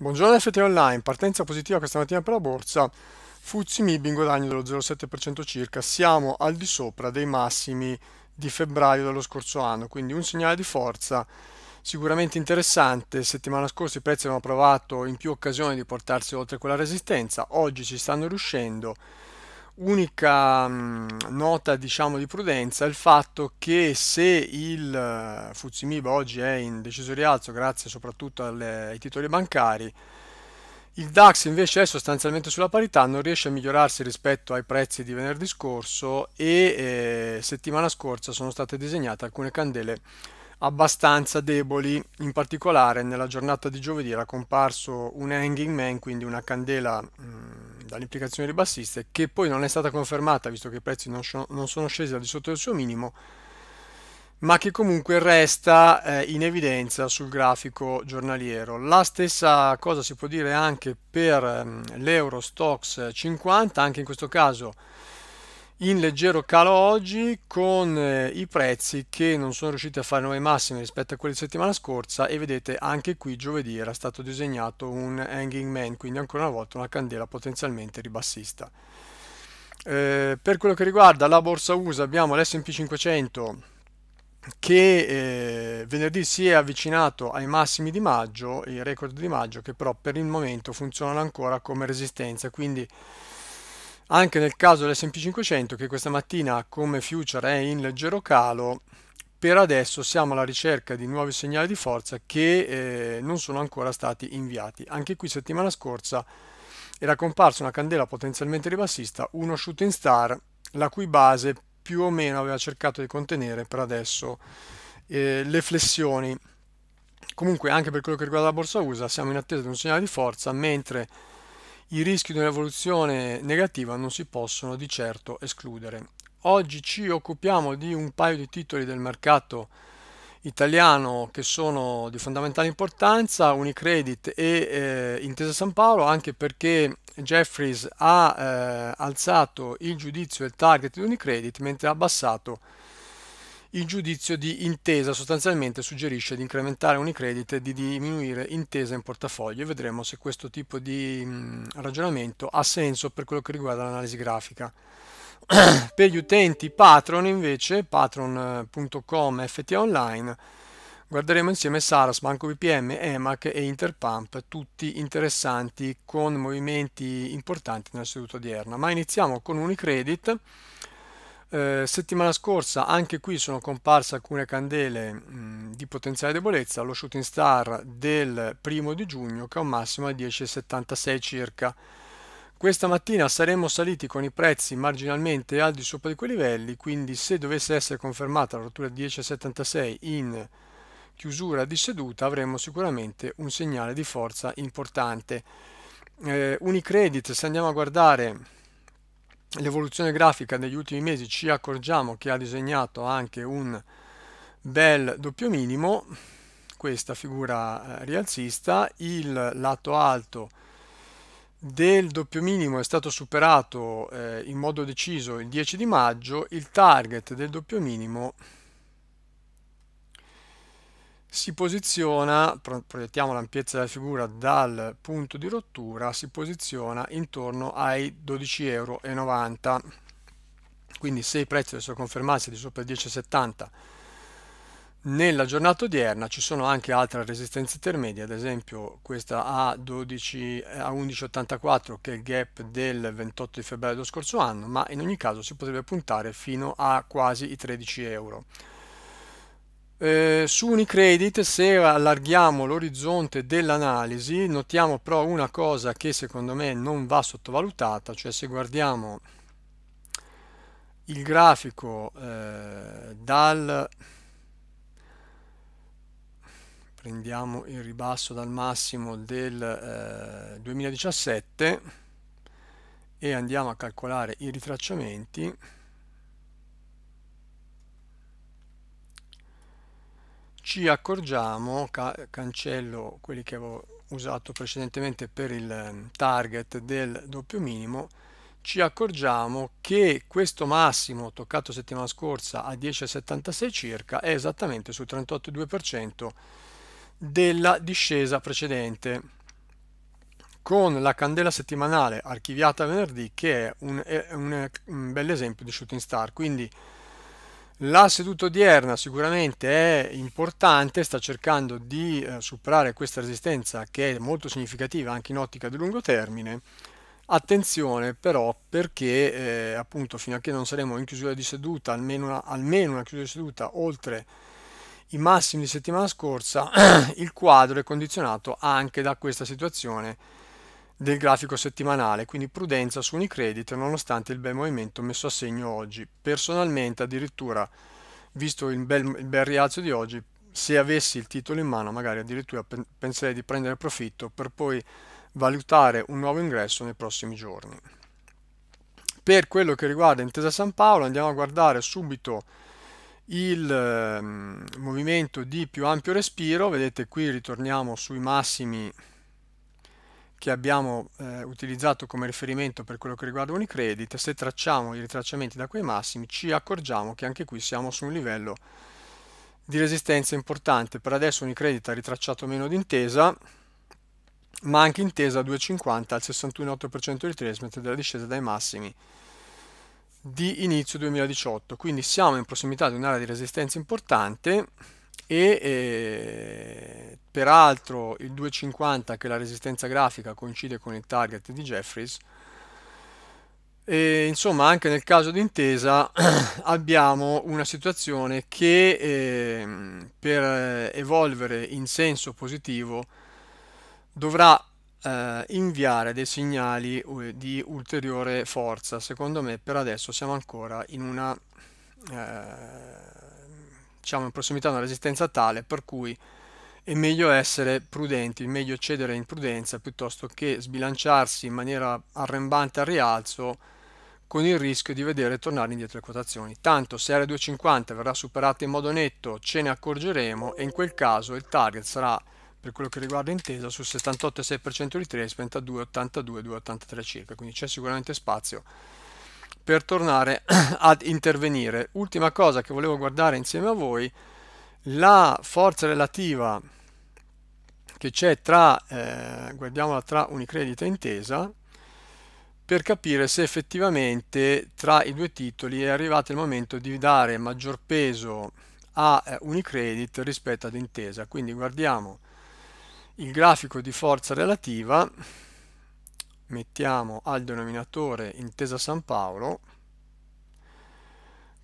Buongiorno FT Online, partenza positiva questa mattina per la borsa, Fuzzi Mib in guadagno dello 0,7% circa, siamo al di sopra dei massimi di febbraio dello scorso anno, quindi un segnale di forza sicuramente interessante, settimana scorsa i prezzi hanno provato in più occasioni di portarsi oltre quella resistenza, oggi ci stanno riuscendo, unica mm, nota diciamo di prudenza è il fatto che se il eh, Fuzimib oggi è in deciso rialzo grazie soprattutto alle, ai titoli bancari il DAX invece è sostanzialmente sulla parità, non riesce a migliorarsi rispetto ai prezzi di venerdì scorso e eh, settimana scorsa sono state disegnate alcune candele abbastanza deboli, in particolare nella giornata di giovedì era comparso un hanging man, quindi una candela mh, mm, dall'implicazione dei che poi non è stata confermata visto che i prezzi non, non sono scesi al di sotto del suo minimo, ma che comunque resta eh, in evidenza sul grafico giornaliero. La stessa cosa si può dire anche per ehm, l'Eurostox 50, anche in questo caso in leggero calo oggi con eh, i prezzi che non sono riusciti a fare nuove massime rispetto a quelli di settimana scorsa e vedete anche qui giovedì era stato disegnato un hanging man quindi ancora una volta una candela potenzialmente ribassista eh, per quello che riguarda la borsa USA abbiamo l'S&P 500 che eh, venerdì si è avvicinato ai massimi di maggio, i record di maggio che però per il momento funzionano ancora come resistenza quindi anche nel caso dell'S&P 500 che questa mattina come future è in leggero calo per adesso siamo alla ricerca di nuovi segnali di forza che eh, non sono ancora stati inviati. Anche qui settimana scorsa era comparsa una candela potenzialmente ribassista, uno shooting star, la cui base più o meno aveva cercato di contenere per adesso eh, le flessioni. Comunque anche per quello che riguarda la borsa USA siamo in attesa di un segnale di forza, mentre i rischi di un'evoluzione negativa non si possono di certo escludere. Oggi ci occupiamo di un paio di titoli del mercato italiano che sono di fondamentale importanza, Unicredit e eh, Intesa San Paolo, anche perché Jeffries ha eh, alzato il giudizio e il target di Unicredit mentre ha abbassato il il giudizio di Intesa sostanzialmente suggerisce di incrementare Unicredit e di diminuire Intesa in portafoglio e vedremo se questo tipo di mm, ragionamento ha senso per quello che riguarda l'analisi grafica. per gli utenti Patron invece, patron.com FT Online, guarderemo insieme Saras, Banco BPM, EMAC e Interpump, tutti interessanti con movimenti importanti nella seduta odierna. Ma iniziamo con Unicredit eh, settimana scorsa anche qui sono comparse alcune candele mh, di potenziale debolezza, lo shooting star del primo di giugno che ha un massimo a 10,76 circa. Questa mattina saremmo saliti con i prezzi marginalmente al di sopra di quei livelli, quindi se dovesse essere confermata la rottura 10,76 in chiusura di seduta avremmo sicuramente un segnale di forza importante. Eh, Unicredit, se andiamo a guardare l'evoluzione grafica degli ultimi mesi ci accorgiamo che ha disegnato anche un bel doppio minimo questa figura eh, rialzista il lato alto del doppio minimo è stato superato eh, in modo deciso il 10 di maggio il target del doppio minimo si posiziona, proiettiamo l'ampiezza della figura dal punto di rottura, si posiziona intorno ai 12,90 euro. Quindi se i prezzi adesso confermarsi di sopra il 10,70 nella giornata odierna ci sono anche altre resistenze intermedie, ad esempio questa a, 12, a 11,84 che è il gap del 28 febbraio dello scorso anno, ma in ogni caso si potrebbe puntare fino a quasi i 13 euro. Eh, su Unicredit, se allarghiamo l'orizzonte dell'analisi, notiamo però una cosa che secondo me non va sottovalutata, cioè se guardiamo il grafico eh, dal prendiamo il ribasso dal massimo del eh, 2017 e andiamo a calcolare i ritracciamenti ci accorgiamo, ca cancello quelli che avevo usato precedentemente per il ehm, target del doppio minimo, ci accorgiamo che questo massimo toccato settimana scorsa a 10,76 circa è esattamente sul 38,2% della discesa precedente con la candela settimanale archiviata venerdì che è un, è un, bel esempio di shooting star quindi la seduta odierna sicuramente è importante, sta cercando di eh, superare questa resistenza che è molto significativa anche in ottica di lungo termine. Attenzione però perché eh, appunto fino a che non saremo in chiusura di seduta, almeno una, almeno una chiusura di seduta oltre i massimi di settimana scorsa, il quadro è condizionato anche da questa situazione del grafico settimanale, quindi prudenza su Unicredit nonostante il bel movimento messo a segno oggi. Personalmente addirittura, visto il bel, il bel rialzo di oggi, se avessi il titolo in mano magari addirittura penserei di prendere profitto per poi valutare un nuovo ingresso nei prossimi giorni. Per quello che riguarda Intesa San Paolo andiamo a guardare subito il eh, movimento di più ampio respiro, vedete qui ritorniamo sui massimi che abbiamo eh, utilizzato come riferimento per quello che riguarda Unicredit, se tracciamo i ritracciamenti da quei massimi ci accorgiamo che anche qui siamo su un livello di resistenza importante. Per adesso Unicredit ha ritracciato meno di Intesa, ma anche Intesa 2,50 al 61,8% di retracement della discesa dai massimi di inizio 2018. Quindi siamo in prossimità di un'area di resistenza importante e... e eh, peraltro il 250 che è la resistenza grafica coincide con il target di Jeffries e, insomma anche nel caso d'intesa abbiamo una situazione che ehm, eh, per evolvere in senso positivo dovrà eh, inviare dei segnali di ulteriore forza secondo me per adesso siamo ancora in una eh, diciamo in prossimità di una resistenza tale per cui è meglio essere prudenti, meglio cedere in prudenza piuttosto che sbilanciarsi in maniera arrembante al rialzo con il rischio di vedere tornare indietro le quotazioni. Tanto se R250 verrà superata in modo netto ce ne accorgeremo e in quel caso il target sarà per quello che riguarda intesa sul 78,6% di trace, 82,82,83 circa, quindi c'è sicuramente spazio per tornare ad intervenire. Ultima cosa che volevo guardare insieme a voi, la forza relativa che c'è tra, eh, guardiamola tra Unicredit e Intesa, per capire se effettivamente tra i due titoli è arrivato il momento di dare maggior peso a eh, Unicredit rispetto ad Intesa. Quindi guardiamo il grafico di forza relativa, mettiamo al denominatore Intesa San Paolo,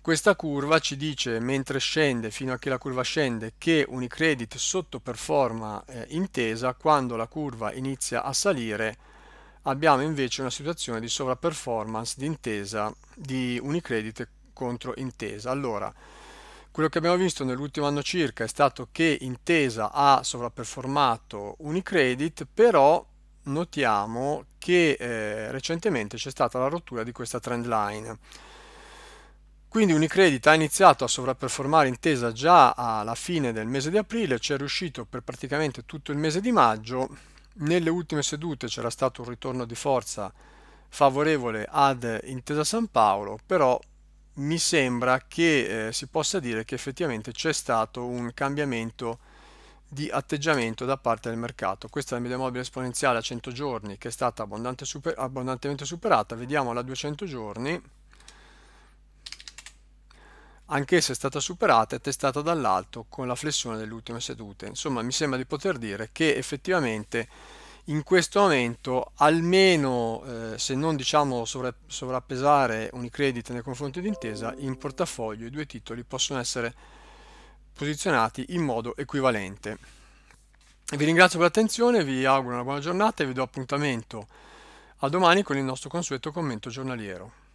questa curva ci dice, mentre scende, fino a che la curva scende, che Unicredit sottoperforma eh, intesa, quando la curva inizia a salire abbiamo invece una situazione di sovraperformance di intesa di Unicredit contro intesa. Allora, quello che abbiamo visto nell'ultimo anno circa è stato che Intesa ha sovraperformato Unicredit, però notiamo che eh, recentemente c'è stata la rottura di questa trend line. Quindi Unicredit ha iniziato a sovraperformare Intesa già alla fine del mese di aprile, ci è riuscito per praticamente tutto il mese di maggio. Nelle ultime sedute c'era stato un ritorno di forza favorevole ad Intesa San Paolo, però mi sembra che eh, si possa dire che effettivamente c'è stato un cambiamento di atteggiamento da parte del mercato. Questa è la media mobile esponenziale a 100 giorni che è stata abbondante super, abbondantemente superata, vediamo la 200 giorni anch'essa è stata superata e testata dall'alto con la flessione delle ultime sedute. Insomma, mi sembra di poter dire che effettivamente in questo momento, almeno eh, se non diciamo sovra sovrappesare Unicredit nei confronti di Intesa, in portafoglio i due titoli possono essere posizionati in modo equivalente. Vi ringrazio per l'attenzione, vi auguro una buona giornata e vi do appuntamento a domani con il nostro consueto commento giornaliero.